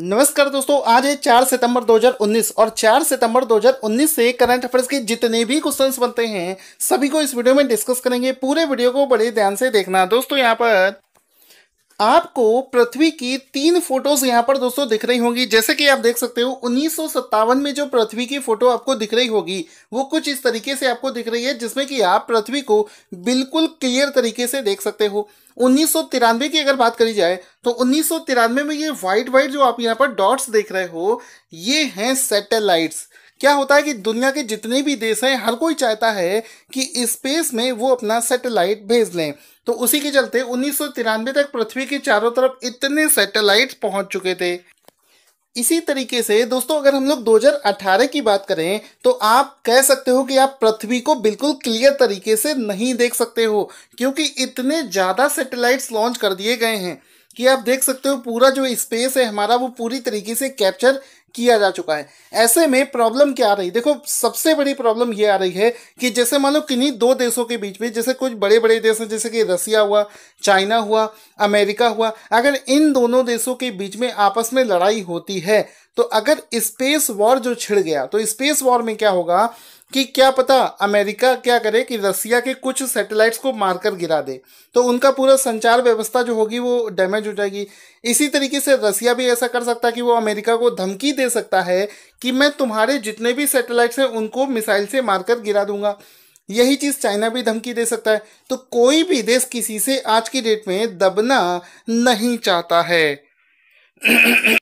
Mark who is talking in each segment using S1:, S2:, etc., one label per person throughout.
S1: नमस्कार दोस्तों आज है 4 सितंबर 2019 और 4 सितंबर 2019 से करंट अफेयर्स के जितने भी क्वेश्चंस बनते हैं सभी को इस वीडियो में डिस्कस करेंगे पूरे वीडियो को बड़े ध्यान से देखना दोस्तों यहाँ पर आपको पृथ्वी की तीन फोटोज यहाँ पर दोस्तों दिख रही होंगी जैसे कि आप देख सकते हो उन्नीस में जो पृथ्वी की फोटो आपको दिख रही होगी वो कुछ इस तरीके से आपको दिख रही है जिसमें कि आप पृथ्वी को बिल्कुल क्लियर तरीके से देख सकते हो उन्नीस की अगर बात करी जाए तो उन्नीस में ये व्हाइट व्हाइट जो आप यहाँ पर डॉट्स देख रहे हो ये हैं सेटेलाइट्स क्या होता है कि दुनिया के जितने भी देश हैं हर कोई चाहता है कि स्पेस में वो अपना सैटेलाइट भेज लें तो उसी के चलते उन्नीस तक पृथ्वी के चारों तरफ इतने सैटेलाइट पहुंच चुके थे इसी तरीके से दोस्तों अगर हम लोग 2018 की बात करें तो आप कह सकते हो कि आप पृथ्वी को बिल्कुल क्लियर तरीके से नहीं देख सकते हो क्योंकि इतने ज़्यादा सैटेलाइट्स लॉन्च कर दिए गए हैं कि आप देख सकते हो पूरा जो स्पेस है हमारा वो पूरी तरीके से कैप्चर किया जा चुका है ऐसे में प्रॉब्लम क्या आ रही देखो सबसे बड़ी प्रॉब्लम ये आ रही है कि जैसे मान लो किन्हीं दो देशों के बीच में जैसे कुछ बड़े बड़े देश हैं जैसे कि रसिया हुआ चाइना हुआ अमेरिका हुआ अगर इन दोनों देशों के बीच में आपस में लड़ाई होती है तो अगर स्पेस वॉर जो छिड़ गया तो स्पेस वॉर में क्या होगा कि क्या पता अमेरिका क्या करे कि रसिया के कुछ सैटेलाइट्स को मारकर गिरा दे तो उनका पूरा संचार व्यवस्था जो होगी वो डैमेज हो जाएगी इसी तरीके से रसिया भी ऐसा कर सकता है कि वो अमेरिका को धमकी दे सकता है कि मैं तुम्हारे जितने भी सैटेलाइट्स हैं उनको मिसाइल से मारकर गिरा दूंगा यही चीज़ चाइना भी धमकी दे सकता है तो कोई भी देश किसी से आज की डेट में दबना नहीं चाहता है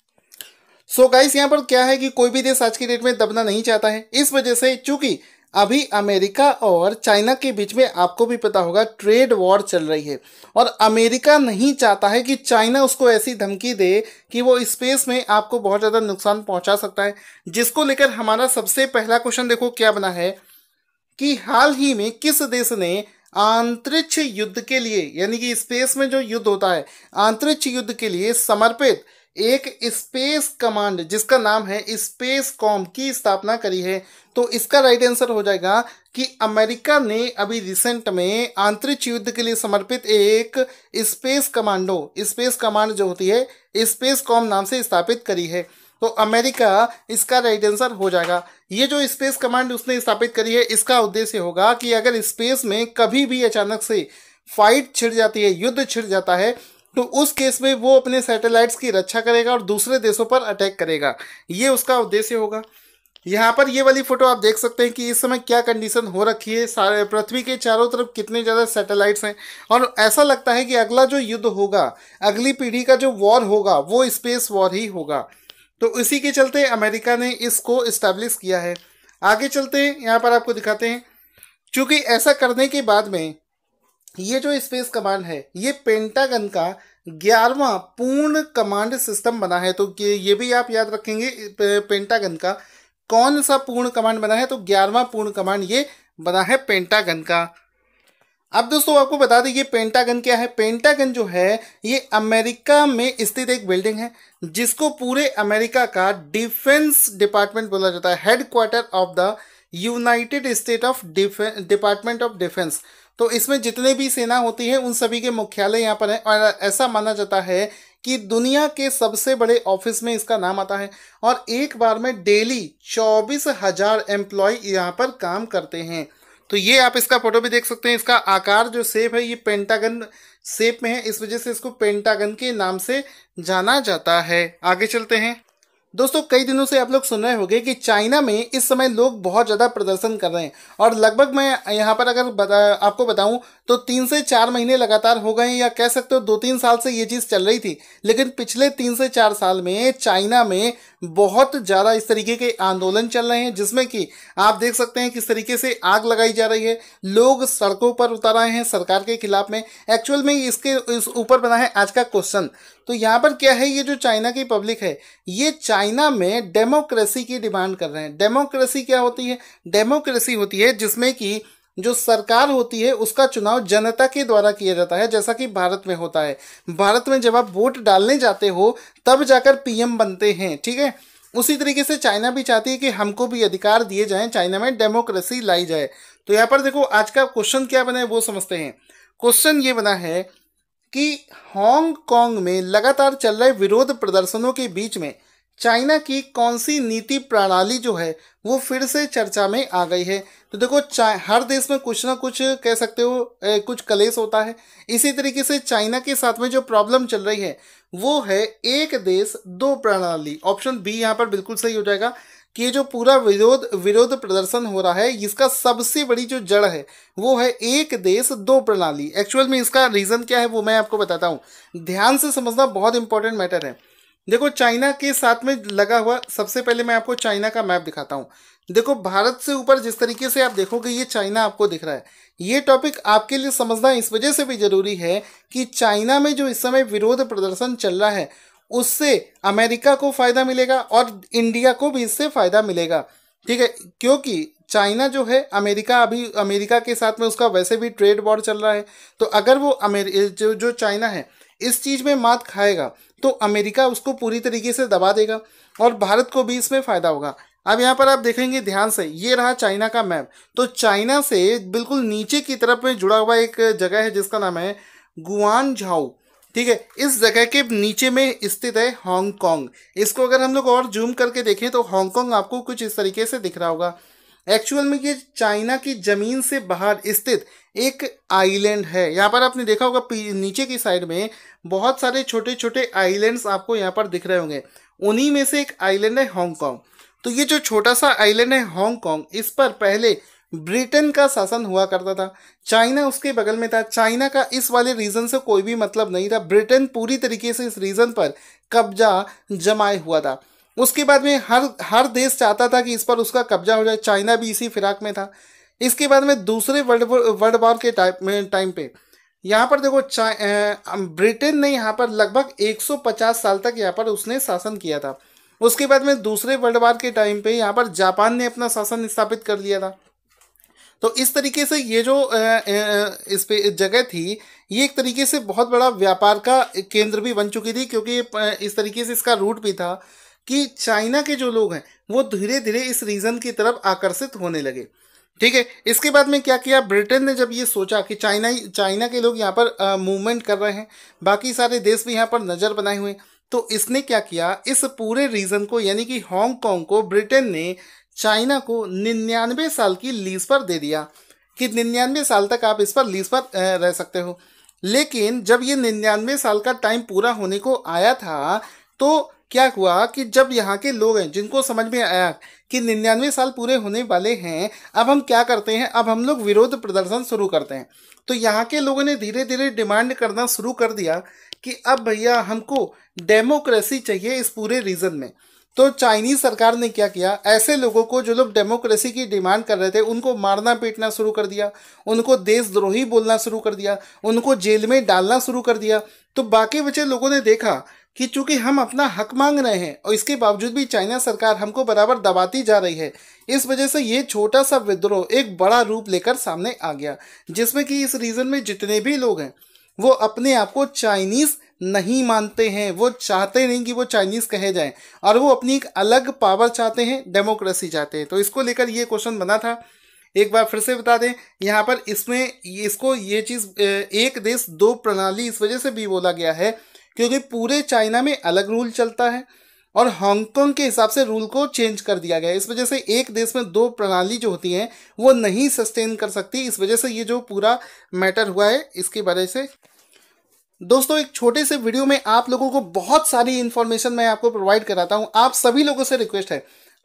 S1: सो so गाइस यहाँ पर क्या है कि कोई भी देश आज की डेट में दबना नहीं चाहता है इस वजह से चूंकि अभी अमेरिका और चाइना के बीच में आपको भी पता होगा ट्रेड वॉर चल रही है और अमेरिका नहीं चाहता है कि चाइना उसको ऐसी धमकी दे कि वो स्पेस में आपको बहुत ज़्यादा नुकसान पहुंचा सकता है जिसको लेकर हमारा सबसे पहला क्वेश्चन देखो क्या बना है कि हाल ही में किस देश ने अंतरिक्ष युद्ध के लिए यानी कि स्पेस में जो युद्ध होता है अंतरिक्ष युद्ध के लिए समर्पित एक स्पेस कमांड जिसका नाम है स्पेस कॉम की स्थापना करी है तो इसका राइट आंसर हो जाएगा कि अमेरिका ने अभी रिसेंट में आंतरिक युद्ध के लिए समर्पित एक स्पेस कमांडो स्पेस कमांड जो होती है स्पेस कॉम नाम से स्थापित करी है तो अमेरिका इसका राइट आंसर हो जाएगा ये जो स्पेस कमांड उसने स्थापित करी है इसका उद्देश्य होगा कि अगर स्पेस में कभी भी अचानक से फाइट छिड़ जाती है युद्ध छिड़ जाता है तो उस केस में वो अपने सैटेलाइट्स की रक्षा करेगा और दूसरे देशों पर अटैक करेगा ये उसका उद्देश्य होगा यहाँ पर ये वाली फ़ोटो आप देख सकते हैं कि इस समय क्या कंडीशन हो रखी है सारे पृथ्वी के चारों तरफ कितने ज़्यादा सैटेलाइट्स हैं और ऐसा लगता है कि अगला जो युद्ध होगा अगली पीढ़ी का जो वॉर होगा वो स्पेस वॉर ही होगा तो इसी के चलते अमेरिका ने इसको इस्टेब्लिश किया है आगे चलते हैं यहाँ पर आपको दिखाते हैं चूँकि ऐसा करने के बाद में ये जो स्पेस कमांड है ये पेंटागन का ग्यारहवा पूर्ण कमांड सिस्टम बना है तो ये भी आप याद रखेंगे पेंटागन का कौन सा पूर्ण कमांड बना है तो ग्यारहवा पूर्ण कमांड ये बना है पेंटागन का अब दोस्तों आपको बता दें ये पेंटागन क्या है पेंटागन जो है ये अमेरिका में स्थित एक बिल्डिंग है जिसको पूरे अमेरिका का डिफेंस डिपार्टमेंट बोला जाता है headquarter of the United State of defence department of defence तो इसमें जितने भी सेना होती है उन सभी के मुख्यालय यहाँ पर हैं और ऐसा माना जाता है कि दुनिया के सबसे बड़े ऑफिस में इसका नाम आता है और एक बार में डेली चौबीस हजार एम्प्लॉय यहाँ पर काम करते हैं तो ये आप इसका फोटो भी देख सकते हैं इसका आकार जो सेप है ये पेंटागन सेप में है इस वजह से इसको पेंटागन के नाम से जाना जाता है आगे चलते हैं दोस्तों कई दिनों से आप लोग सुन रहे होंगे कि चाइना में इस समय लोग बहुत ज़्यादा प्रदर्शन कर रहे हैं और लगभग मैं यहाँ पर अगर बता आपको बताऊँ तो तीन से चार महीने लगातार हो गए या कह सकते हो दो तीन साल से ये चीज़ चल रही थी लेकिन पिछले तीन से चार साल में चाइना में बहुत ज़्यादा इस तरीके के आंदोलन चल रहे हैं जिसमें कि आप देख सकते हैं किस तरीके से आग लगाई जा रही है लोग सड़कों पर उतर आए हैं सरकार के खिलाफ में एक्चुअल में इसके इस ऊपर बना है आज का क्वेश्चन तो यहाँ पर क्या है ये जो चाइना की पब्लिक है ये चाइना में डेमोक्रेसी की डिमांड कर रहे हैं डेमोक्रेसी क्या होती है डेमोक्रेसी होती है जिसमें कि जो सरकार होती है उसका चुनाव जनता के द्वारा किया जाता है जैसा कि भारत में होता है भारत में जब आप वोट डालने जाते हो तब जाकर पीएम बनते हैं ठीक है उसी तरीके से चाइना भी चाहती है कि हमको भी अधिकार दिए जाएं चाइना में डेमोक्रेसी लाई जाए तो यहाँ पर देखो आज का क्वेश्चन क्या बना है वो समझते हैं क्वेश्चन ये बना है कि हांगकांग में लगातार चल रहे विरोध प्रदर्शनों के बीच में चाइना की कौन सी नीति प्रणाली जो है वो फिर से चर्चा में आ गई है तो देखो हर देश में कुछ ना कुछ कह सकते हो ए, कुछ कलेस होता है इसी तरीके से चाइना के साथ में जो प्रॉब्लम चल रही है वो है एक देश दो प्रणाली ऑप्शन बी यहाँ पर बिल्कुल सही हो जाएगा कि जो पूरा विरोध विरोध प्रदर्शन हो रहा है इसका सबसे बड़ी जो जड़ है वो है एक देश दो प्रणाली एक्चुअल में इसका रीज़न क्या है वो मैं आपको बताता हूँ ध्यान से समझना बहुत इंपॉर्टेंट मैटर है देखो चाइना के साथ में लगा हुआ सबसे पहले मैं आपको चाइना का मैप दिखाता हूँ देखो भारत से ऊपर जिस तरीके से आप देखोगे ये चाइना आपको दिख रहा है ये टॉपिक आपके लिए समझना इस वजह से भी ज़रूरी है कि चाइना में जो इस समय विरोध प्रदर्शन चल रहा है उससे अमेरिका को फ़ायदा मिलेगा और इंडिया को भी इससे फ़ायदा मिलेगा ठीक है क्योंकि चाइना जो है अमेरिका अभी अमेरिका के साथ में उसका वैसे भी ट्रेड वॉर चल रहा है तो अगर वो अमेरि जो जो चाइना है इस चीज़ में मात खाएगा तो अमेरिका उसको पूरी तरीके से दबा देगा और भारत को भी इसमें फ़ायदा होगा अब यहाँ पर आप देखेंगे ध्यान से ये रहा चाइना का मैप तो चाइना से बिल्कुल नीचे की तरफ में जुड़ा हुआ एक जगह है जिसका नाम है गुआन झाओ ठीक है इस जगह के नीचे में स्थित है हांगकांग इसको अगर हम लोग और जूम करके देखें तो हांगकांग आपको कुछ इस तरीके से दिख रहा होगा एक्चुअल में ये चाइना की जमीन से बाहर स्थित एक आइलैंड है यहाँ पर आपने देखा होगा नीचे की साइड में बहुत सारे छोटे छोटे आइलैंड्स आपको यहाँ पर दिख रहे होंगे उन्हीं में से एक आइलैंड है हांगकॉन्ग तो ये जो छोटा सा आइलैंड है हांगकॉन्ग इस पर पहले ब्रिटेन का शासन हुआ करता था चाइना उसके बगल में था चाइना का इस वाले रीजन से कोई भी मतलब नहीं था ब्रिटेन पूरी तरीके से इस रीजन पर कब्जा जमाए हुआ था उसके बाद में हर हर देश चाहता था कि इस पर उसका कब्जा हो जाए चाइना भी इसी फिराक में था इसके बाद में दूसरे वर्ल्ड वर्ल्ड वॉर के टाइम टाइम पे यहाँ पर देखो ब्रिटेन ने यहाँ पर लगभग 150 साल तक यहाँ पर उसने शासन किया था उसके बाद में दूसरे वर्ल्ड वार के टाइम पे यहाँ पर जापान ने अपना शासन स्थापित कर लिया था तो इस तरीके से ये जो इस पे जगह थी ये एक तरीके से बहुत बड़ा व्यापार का केंद्र भी बन चुकी थी क्योंकि इस तरीके से इसका रूट भी था कि चाइना के जो लोग हैं वो धीरे धीरे इस रीजन की तरफ आकर्षित होने लगे ठीक है इसके बाद में क्या किया ब्रिटेन ने जब ये सोचा कि चाइना चाइना के लोग यहाँ पर मूवमेंट कर रहे हैं बाकी सारे देश भी यहाँ पर नज़र बनाए हुए तो इसने क्या किया इस पूरे रीजन को यानी कि हांगकांग को ब्रिटेन ने चाइना को निन्यानवे साल की लीज पर दे दिया कि निन्यानवे साल तक आप इस पर लीज पर रह सकते हो लेकिन जब ये निन्यानवे साल का टाइम पूरा होने को आया था तो क्या हुआ कि जब यहाँ के लोग हैं जिनको समझ में आया कि निन्यानवे साल पूरे होने वाले हैं अब हम क्या करते हैं अब हम लोग विरोध प्रदर्शन शुरू करते हैं तो यहाँ के लोगों ने धीरे धीरे डिमांड करना शुरू कर दिया कि अब भैया हमको डेमोक्रेसी चाहिए इस पूरे रीजन में तो चाइनीज सरकार ने क्या किया ऐसे लोगों को जो लोग डेमोक्रेसी की डिमांड कर रहे थे उनको मारना पीटना शुरू कर दिया उनको देशद्रोही बोलना शुरू कर दिया उनको जेल में डालना शुरू कर दिया तो बाकी बचे लोगों ने देखा कि चूंकि हम अपना हक मांग रहे हैं और इसके बावजूद भी चाइना सरकार हमको बराबर दबाती जा रही है इस वजह से ये छोटा सा विद्रोह एक बड़ा रूप लेकर सामने आ गया जिसमें कि इस रीजन में जितने भी लोग हैं वो अपने आप को चाइनीज नहीं मानते हैं वो चाहते नहीं कि वो चाइनीज कहे जाएं और वो अपनी एक अलग पावर चाहते हैं डेमोक्रेसी चाहते हैं तो इसको लेकर ये क्वेश्चन बना था एक बार फिर से बता दें यहाँ पर इसमें इसको ये चीज़ एक देश दो प्रणाली इस वजह से भी बोला गया है क्योंकि पूरे चाइना में अलग रूल चलता है और हांगकांग के हिसाब से रूल को चेंज कर दिया गया इस वजह से एक देश में दो प्रणाली जो होती हैं वो नहीं सस्टेन कर सकती इस वजह से ये जो पूरा मैटर हुआ है इसके बारे से दोस्तों एक छोटे से वीडियो में आप लोगों को बहुत सारी इन्फॉर्मेशन मैं आपको प्रोवाइड कराता हूँ आप सभी लोगों से रिक्वेस्ट है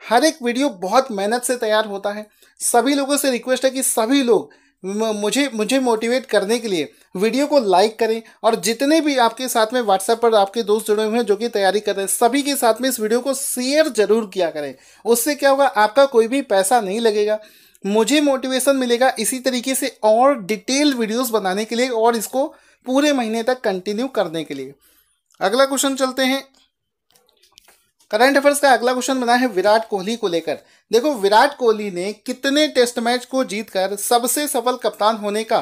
S1: हर एक वीडियो बहुत मेहनत से तैयार होता है सभी लोगों से रिक्वेस्ट है कि सभी लोग मुझे मुझे मोटिवेट करने के लिए वीडियो को लाइक करें और जितने भी आपके साथ में व्हाट्सएप पर आपके दोस्त जुड़े हुए हैं जो कि तैयारी कर रहे हैं सभी के साथ में इस वीडियो को शेयर जरूर किया करें उससे क्या होगा आपका कोई भी पैसा नहीं लगेगा मुझे मोटिवेशन मिलेगा इसी तरीके से और डिटेल वीडियोस बनाने के लिए और इसको पूरे महीने तक कंटिन्यू करने के लिए अगला क्वेश्चन चलते हैं करंट अफेयर्स का अगला क्वेश्चन बना है विराट कोहली को लेकर देखो विराट कोहली ने कितने टेस्ट मैच को जीतकर सबसे सफल कप्तान होने का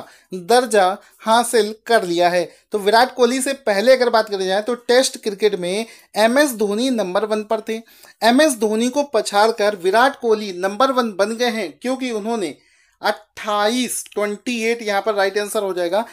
S1: दर्जा हासिल कर लिया है तो विराट कोहली से पहले अगर बात करी जाए तो टेस्ट क्रिकेट में M S Dhoni number one पर थे एम एस धोनी को पछाड़ कर विराट कोहली नंबर वन बन गए हैं क्योंकि उन्होंने अट्ठाईस ट्वेंटी एट यहाँ पर राइट आंसर हो जाएगा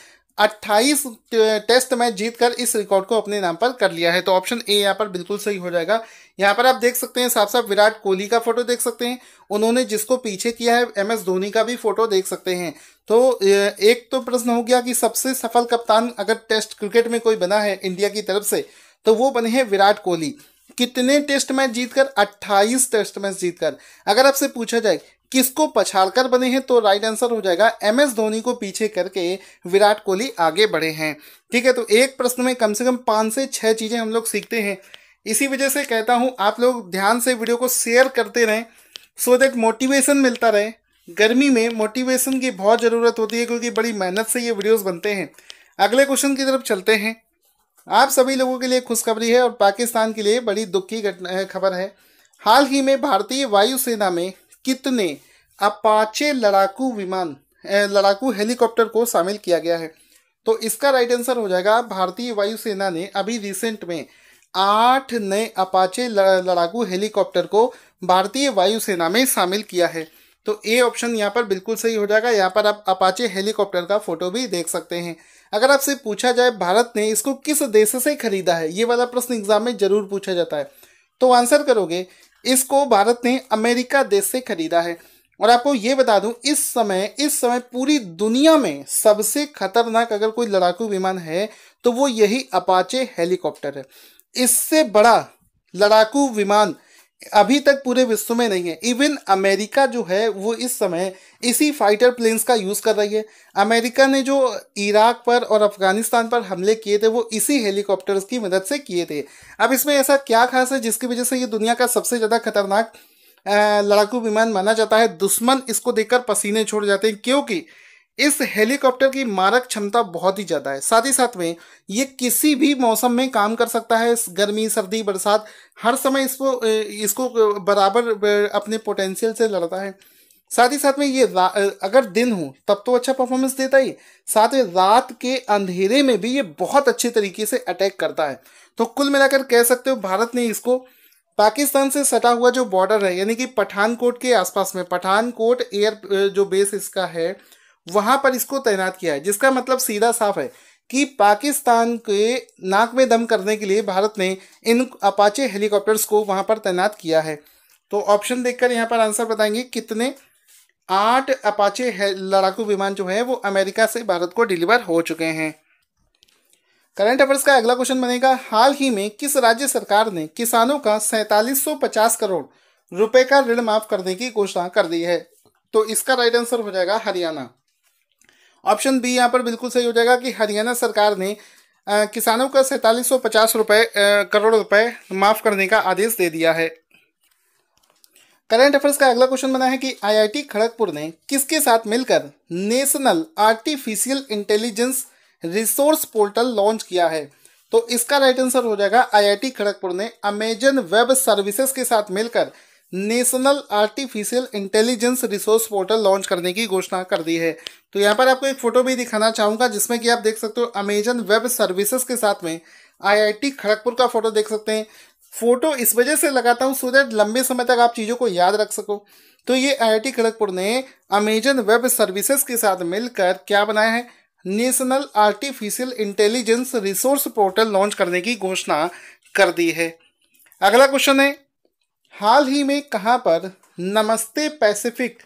S1: अट्ठाईस टेस्ट मैच जीतकर इस रिकॉर्ड को अपने नाम पर कर लिया है तो ऑप्शन ए यहाँ पर बिल्कुल सही हो जाएगा यहाँ पर आप देख सकते हैं साफ साफ विराट कोहली का फोटो देख सकते हैं उन्होंने जिसको पीछे किया है एम एस धोनी का भी फोटो देख सकते हैं तो एक तो प्रश्न हो गया कि सबसे सफल कप्तान अगर टेस्ट क्रिकेट में कोई बना है इंडिया की तरफ से तो वो बने हैं विराट कोहली कितने टेस्ट मैच जीतकर 28 टेस्ट मैच जीतकर अगर आपसे पूछा जाए किसको पछाड़कर बने हैं तो राइट आंसर हो जाएगा एम एस धोनी को पीछे करके विराट कोहली आगे बढ़े हैं ठीक है तो एक प्रश्न में कम से कम पाँच से छः चीज़ें हम लोग सीखते हैं इसी वजह से कहता हूँ आप लोग ध्यान से वीडियो को शेयर करते रहें सो देट मोटिवेशन मिलता रहे गर्मी में मोटिवेशन की बहुत ज़रूरत होती है क्योंकि बड़ी मेहनत से ये वीडियोस बनते हैं अगले क्वेश्चन की तरफ चलते हैं आप सभी लोगों के लिए खुशखबरी है और पाकिस्तान के लिए बड़ी दुख की घटना खबर है हाल ही में भारतीय वायुसेना में कितने अपाचे लड़ाकू विमान लड़ाकू हेलीकॉप्टर को शामिल किया गया है तो इसका राइट आंसर हो जाएगा भारतीय वायुसेना ने अभी रिसेंट में आठ नए अपाचे लड़ाकू हेलीकॉप्टर को भारतीय वायुसेना में शामिल किया है तो ए ऑप्शन यहाँ पर बिल्कुल सही हो जाएगा यहाँ पर आप अपाचे हेलीकॉप्टर का फोटो भी देख सकते हैं अगर आपसे पूछा जाए भारत ने इसको किस देश से खरीदा है ये वाला प्रश्न एग्जाम में जरूर पूछा जाता है तो आंसर करोगे इसको भारत ने अमेरिका देश से खरीदा है और आपको ये बता दूं इस समय इस समय पूरी दुनिया में सबसे खतरनाक अगर कोई लड़ाकू विमान है तो वो यही अपाचे हेलीकॉप्टर है इससे बड़ा लड़ाकू विमान अभी तक पूरे विश्व में नहीं है इवन अमेरिका जो है वो इस समय इसी फाइटर प्लेन्स का यूज़ कर रही है अमेरिका ने जो इराक पर और अफगानिस्तान पर हमले किए थे वो इसी हेलीकॉप्टर्स की मदद से किए थे अब इसमें ऐसा क्या खास है जिसकी वजह से ये दुनिया का सबसे ज़्यादा खतरनाक लड़ाकू विमान माना जाता है दुश्मन इसको देखकर पसीने छोड़ जाते हैं क्योंकि इस हेलीकॉप्टर की मारक क्षमता बहुत ही ज़्यादा है साथ ही साथ में ये किसी भी मौसम में काम कर सकता है गर्मी सर्दी बरसात हर समय इसको इसको बराबर अपने पोटेंशियल से लड़ता है साथ ही साथ में ये अगर दिन हो तब तो अच्छा परफॉर्मेंस देता ही साथ में रात के अंधेरे में भी ये बहुत अच्छे तरीके से अटैक करता है तो कुल मिलाकर कह सकते हो भारत ने इसको पाकिस्तान से सटा हुआ जो बॉर्डर है यानी कि पठानकोट के आसपास में पठानकोट एयर जो बेस इसका है वहां पर इसको तैनात किया है जिसका मतलब सीधा साफ है कि पाकिस्तान के नाक में दम करने के लिए भारत ने इन अपाचे हेलीकॉप्टर्स को वहां पर तैनात किया है तो ऑप्शन देखकर यहाँ पर आंसर बताएंगे कितने आठ अपाचे लड़ाकू विमान जो है वो अमेरिका से भारत को डिलीवर हो चुके हैं करंट अफेयर्स का अगला क्वेश्चन बनेगा हाल ही में किस राज्य सरकार ने किसानों का सैंतालीस करोड़ रुपए का ऋण माफ करने की घोषणा कर दी है तो इसका राइट आंसर हो जाएगा हरियाणा ऑप्शन बी यहाँ पर बिल्कुल सही हो जाएगा कि हरियाणा सरकार ने आ, किसानों का सैंतालीस सौ पचास रुपये करोड़ रुपए माफ़ करने का आदेश दे दिया है करंट अफेयर्स का अगला क्वेश्चन बना है कि आईआईटी खड़गपुर ने किसके साथ मिलकर national artificial intelligence resource portal launch किया है तो इसका राइट आंसर हो जाएगा आईआईटी खड़गपुर ने अमेजन वेब सर्विसेज के साथ मिलकर national artificial intelligence resource portal launch करने की घोषणा कर दी है तो यहाँ पर आपको एक फोटो भी दिखाना चाहूँगा जिसमें कि आप देख सकते हो अमेजन वेब सर्विसेज के साथ में आईआईटी खड़गपुर का फोटो देख सकते हैं फोटो इस वजह से लगाता हूँ सो दैट लंबे समय तक आप चीज़ों को याद रख सको तो ये आई खड़गपुर ने अमेजन वेब सर्विसेज के साथ मिलकर क्या बनाया है national artificial intelligence resource portal launch करने की घोषणा कर दी है अगला क्वेश्चन है हाल ही में कहाँ पर नमस्ते पैसिफिक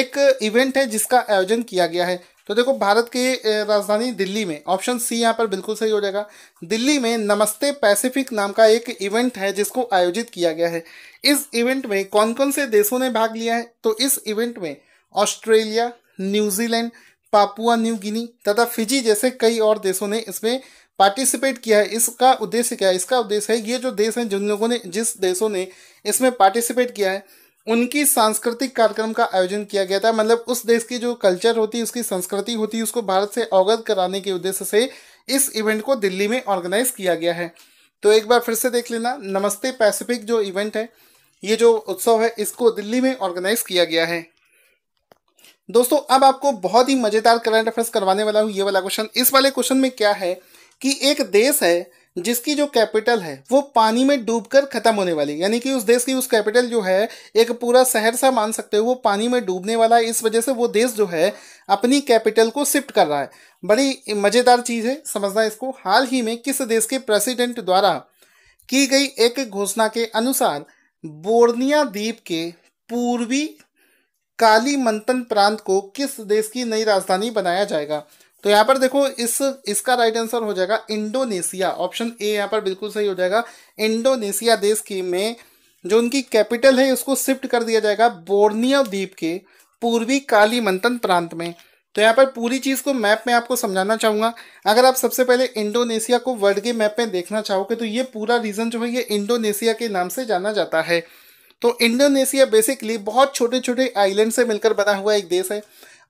S1: एक इवेंट है जिसका आयोजन किया गया है तो देखो भारत के राजधानी दिल्ली में ऑप्शन सी यहाँ पर बिल्कुल सही हो जाएगा दिल्ली में नमस्ते पैसिफिक नाम का एक इवेंट है जिसको आयोजित किया गया है इस इवेंट में कौन कौन से देशों ने भाग लिया है तो इस इवेंट में Australia New Zealand Papua New Guinea तथा फिजी जैसे कई और देशों ने इसमें पार्टिसिपेट किया है इसका उद्देश्य क्या है इसका उद्देश्य है ये जो देश हैं जिन लोगों ने जिस देशों ने इसमें पार्टिसिपेट किया है उनकी सांस्कृतिक कार्यक्रम का आयोजन किया गया था मतलब उस देश की जो कल्चर होती है उसकी संस्कृति होती है उसको भारत से अवगत कराने के उद्देश्य से इस इवेंट को दिल्ली में ऑर्गेनाइज किया गया है तो एक बार फिर से देख लेना नमस्ते पैसिफिक जो इवेंट है ये जो उत्सव है इसको दिल्ली में ऑर्गेनाइज किया गया है दोस्तों अब आपको बहुत ही मजेदार करंट अफेयर्स करवाने वाला हूँ ये वाला क्वेश्चन इस वाले क्वेश्चन में क्या है कि एक देश है जिसकी जो कैपिटल है वो पानी में डूबकर खत्म होने वाली यानी कि उस देश की उस कैपिटल जो है एक पूरा शहर सा मान सकते हो वो पानी में डूबने वाला है इस वजह से वो देश जो है अपनी कैपिटल को शिफ्ट कर रहा है बड़ी मज़ेदार चीज़ है समझना इसको हाल ही में किस देश के प्रेसिडेंट द्वारा की गई एक घोषणा के अनुसार बोर्निया द्वीप के पूर्वी काली मंथन प्रांत को किस देश की नई राजधानी बनाया जाएगा तो यहाँ पर देखो इस इसका राइट आंसर हो जाएगा इंडोनेशिया ऑप्शन ए यहाँ पर बिल्कुल सही हो जाएगा इंडोनेशिया देश की में जो उनकी कैपिटल है उसको शिफ्ट कर दिया जाएगा बोर्नियो द्वीप के पूर्वी काली मंथन प्रांत में तो यहाँ पर पूरी चीज़ को मैप में आपको समझाना चाहूँगा अगर आप सबसे पहले इंडोनेशिया को वर्ल्ड के मैप में देखना चाहोगे तो ये पूरा रीजन जो है ये इंडोनेशिया के नाम से जाना जाता है तो इंडोनेशिया बेसिकली बहुत छोटे छोटे आइलैंड से मिलकर बना हुआ एक देश है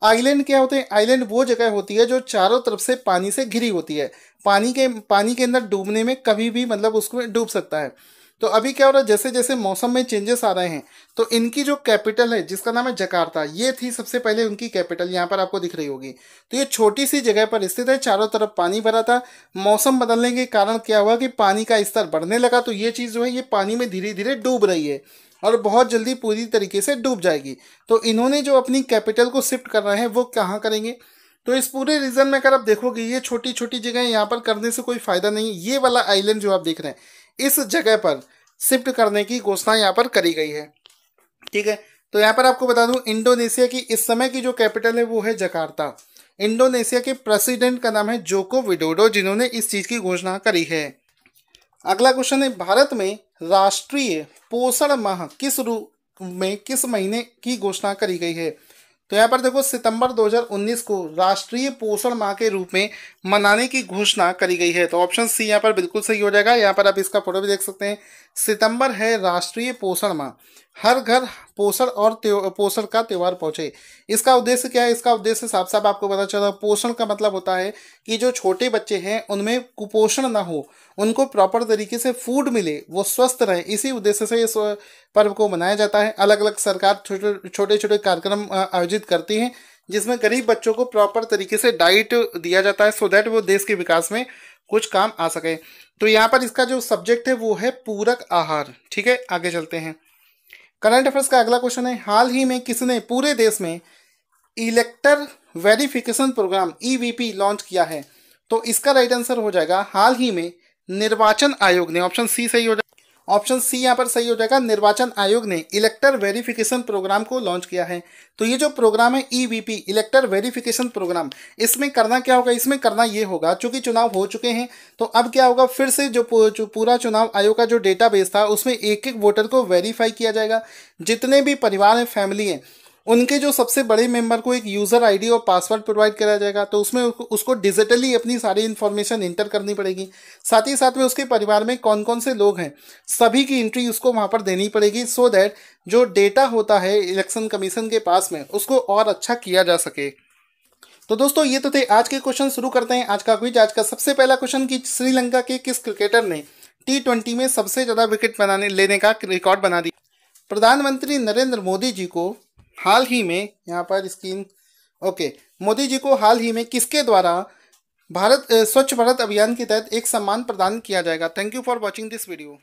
S1: आइलैंड क्या होते हैं आइलैंड वो जगह होती है जो चारों तरफ से पानी से घिरी होती है पानी के पानी के अंदर डूबने में कभी भी मतलब उसमें डूब सकता है तो अभी क्या हो रहा है जैसे जैसे मौसम में चेंजेस आ रहे हैं तो इनकी जो कैपिटल है जिसका नाम है जकार्ता ये थी सबसे पहले उनकी कैपिटल यहाँ पर आपको दिख रही होगी तो ये छोटी सी जगह पर स्थित है चारों तरफ पानी भरा था मौसम बदलने के कारण क्या हुआ कि पानी का स्तर बढ़ने लगा तो ये चीज़ जो है ये पानी में धीरे धीरे डूब रही है और बहुत जल्दी पूरी तरीके से डूब जाएगी तो इन्होंने जो अपनी कैपिटल को शिफ्ट करना है वो कहाँ करेंगे तो इस पूरे रीजन में अगर आप देखोगे ये छोटी छोटी जगह यहाँ पर करने से कोई फायदा नहीं ये वाला आइलैंड जो आप देख रहे हैं इस जगह पर शिफ्ट करने की घोषणा यहाँ पर करी गई है ठीक है तो यहाँ पर आपको बता दूं इंडोनेशिया की इस समय की जो कैपिटल है वो है जकार्ता इंडोनेशिया के प्रेसिडेंट का नाम है जोको विडोडो जिन्होंने इस चीज़ की घोषणा करी है अगला क्वेश्चन है भारत में राष्ट्रीय पोषण माह किस रूप में किस महीने की घोषणा करी गई है तो यहाँ पर देखो सितंबर 2019 को राष्ट्रीय पोषण माह के रूप में मनाने की घोषणा करी गई है तो ऑप्शन सी यहाँ पर बिल्कुल सही हो जाएगा यहाँ पर आप इसका फोटो भी देख सकते हैं सितंबर है राष्ट्रीय पोषण माह हर घर पोषण और पोषण का त्यौहार पहुंचे इसका उद्देश्य क्या है इसका उद्देश्य साफ साफ आपको पता चला पोषण का मतलब होता है कि जो छोटे बच्चे हैं उनमें कुपोषण ना हो उनको प्रॉपर तरीके से फूड मिले वो स्वस्थ रहे इसी उद्देश्य से इस पर्व को मनाया जाता है अलग अलग सरकार छोटे छोटे छोटे कार्यक्रम आयोजित करती है जिसमें गरीब बच्चों को प्रॉपर तरीके से डाइट दिया जाता है सो दैट वो देश के विकास में कुछ काम आ सके तो यहाँ पर इसका जो सब्जेक्ट है वो है पूरक आहार ठीक है आगे चलते हैं करंट अफेयर्स का अगला क्वेश्चन है हाल ही में किसने पूरे देश में elector verification program EVP launch किया है तो इसका राइट आंसर हो जाएगा हाल ही में निर्वाचन आयोग ने ऑप्शन सी सही हो जाएगा ऑप्शन सी यहाँ पर सही हो जाएगा निर्वाचन आयोग ने इलेक्टर वेरिफिकेशन प्रोग्राम को लॉन्च किया है तो ये जो प्रोग्राम है ईवीपी इलेक्टर वेरिफिकेशन प्रोग्राम इसमें करना क्या होगा इसमें करना ये होगा चूंकि चुनाव हो चुके हैं तो अब क्या होगा फिर से जो पूरा चुनाव आयोग का जो डेटाबेस था उसमें एक एक वोटर को वेरीफाई किया जाएगा जितने भी परिवार हैं फैमिली हैं उनके जो सबसे बड़े मेंबर को एक यूज़र आईडी और पासवर्ड प्रोवाइड कराया जाएगा तो उसमें उसको डिजिटली अपनी सारी इन्फॉर्मेशन इंटर करनी पड़ेगी साथ ही साथ में उसके परिवार में कौन कौन से लोग हैं सभी की एंट्री उसको वहाँ पर देनी पड़ेगी सो so दैट जो डेटा होता है इलेक्शन कमीशन के पास में उसको और अच्छा किया जा सके तो दोस्तों ये तो थे आज के क्वेश्चन शुरू करते हैं आज का क्विज आज का सबसे पहला क्वेश्चन कि श्रीलंका के किस क्रिकेटर ने टी ट्वेंटी में सबसे ज़्यादा विकेट बनाने लेने का रिकॉर्ड बना दिया प्रधानमंत्री नरेंद्र मोदी जी को हाल ही में यहाँ पर स्क्रीन ओके मोदी जी को हाल ही में किसके द्वारा भारत स्वच्छ भारत अभियान के तहत एक सम्मान प्रदान किया जाएगा thank you for watching this video